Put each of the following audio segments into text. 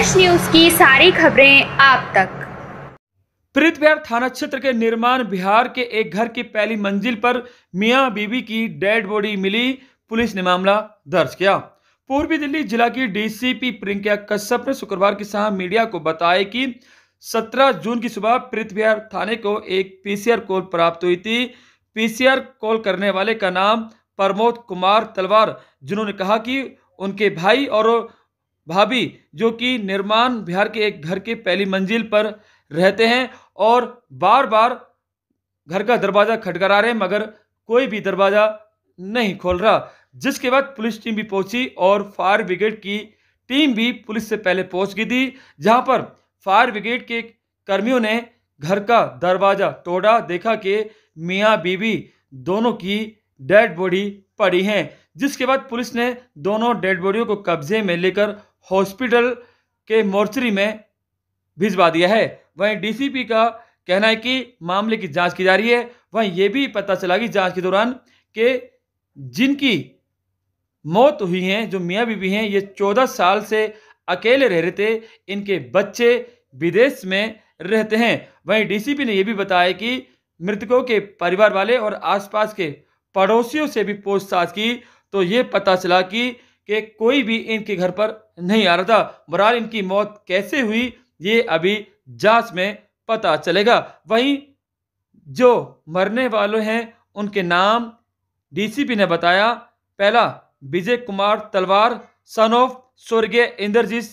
fresh news की सारी खबरें आप तक प्रीत प्रीतविहार थाना क्षेत्र के निर्माण बिहार के एक घर की पहली मंजिल पर मियां बीबी की डेड बॉडी मिली पुलिस ने मामला दर्ज किया पूर्वी दिल्ली जिला की डीसीपी प्रियंका कश्यप ने शुक्रवार की शाम मीडिया को बताया कि 17 जून की सुबह प्रीत प्रीतविहार थाने को एक पीसीआर कॉल प्राप्त हुई थी पीसीआर कॉल करने वाले का नाम प्रमोद कुमार तलवार जिन्होंने कहा कि उनके भाई और भाभी जो कि निर्माण बिहार के एक घर के पहली मंजिल पर रहते हैं और बार बार घर का दरवाज़ा खटखटा रहे हैं मगर कोई भी दरवाज़ा नहीं खोल रहा जिसके बाद पुलिस टीम भी पहुंची और फायर ब्रिगेड की टीम भी पुलिस से पहले पहुंच गई थी जहां पर फायर ब्रिगेड के कर्मियों ने घर का दरवाज़ा तोड़ा देखा कि मियां बीवी दोनों की डेड बॉडी पड़ी हैं जिसके बाद पुलिस ने दोनों डेड बॉडियों को कब्जे में लेकर हॉस्पिटल के मोर्चरी में भिजवा दिया है वहीं डीसीपी का कहना है कि मामले की जांच की जा रही है वहीं यह भी पता चला कि जांच के दौरान के जिनकी मौत हुई है जो मियाँ बीबी हैं ये चौदह साल से अकेले रह रहे थे इनके बच्चे विदेश में रहते हैं वहीं डीसीपी ने यह भी बताया कि मृतकों के परिवार वाले और आसपास के पड़ोसियों से भी पूछताछ की तो ये पता चला कि के कोई भी इनके घर पर नहीं आ रहा था बरहाल इनकी मौत कैसे हुई ये अभी जांच में पता चलेगा वहीं जो मरने वाले हैं उनके नाम डीसीपी ने बताया पहला विजय कुमार तलवार सन ऑफ स्वर्गीय इंद्रजीत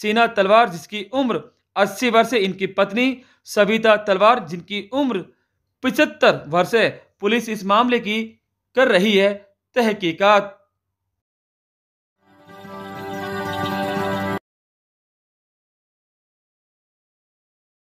सीना तलवार जिसकी उम्र 80 वर्ष है इनकी पत्नी सविता तलवार जिनकी उम्र 75 वर्ष है पुलिस इस मामले की कर रही है तहकीकत